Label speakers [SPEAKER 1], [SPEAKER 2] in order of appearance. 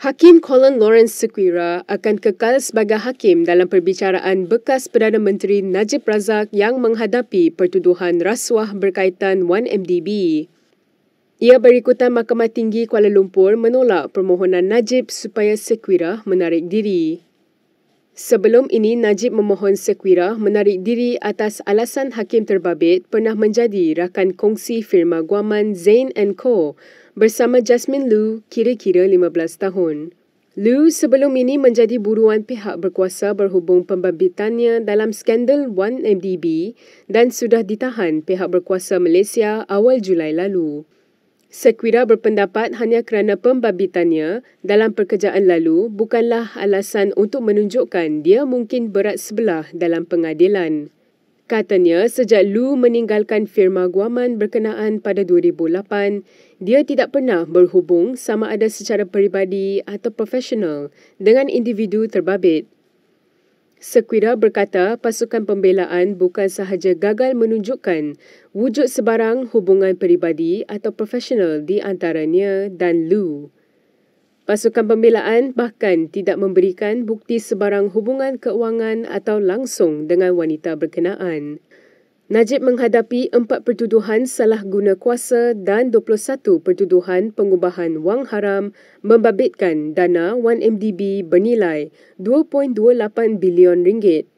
[SPEAKER 1] Hakim Colin Lawrence Sequira akan kekal sebagai hakim dalam perbicaraan bekas Perdana Menteri Najib Razak yang menghadapi pertuduhan rasuah berkaitan 1MDB. Ia berikutan Mahkamah Tinggi Kuala Lumpur menolak permohonan Najib supaya Sequira menarik diri. Sebelum ini, Najib memohon Sekwira menarik diri atas alasan hakim terbabit pernah menjadi rakan kongsi firma guaman Zain Co bersama Jasmine Liu kira-kira 15 tahun. Liu sebelum ini menjadi buruan pihak berkuasa berhubung pembabitannya dalam skandal 1MDB dan sudah ditahan pihak berkuasa Malaysia awal Julai lalu. Sekwira berpendapat hanya kerana pembabitannya dalam pekerjaan lalu bukanlah alasan untuk menunjukkan dia mungkin berat sebelah dalam pengadilan. Katanya sejak Lu meninggalkan firma guaman berkenaan pada 2008, dia tidak pernah berhubung sama ada secara peribadi atau profesional dengan individu terbabit. Sequira berkata pasukan pembelaan bukan sahaja gagal menunjukkan wujud sebarang hubungan peribadi atau profesional di antaranya dan Lu. Pasukan pembelaan bahkan tidak memberikan bukti sebarang hubungan keuangan atau langsung dengan wanita berkenaan. Najib menghadapi empat pertuduhan salah guna kuasa dan 21 pertuduhan pengubahan wang haram membabitkan dana 1MDB bernilai 2.28 bilion ringgit.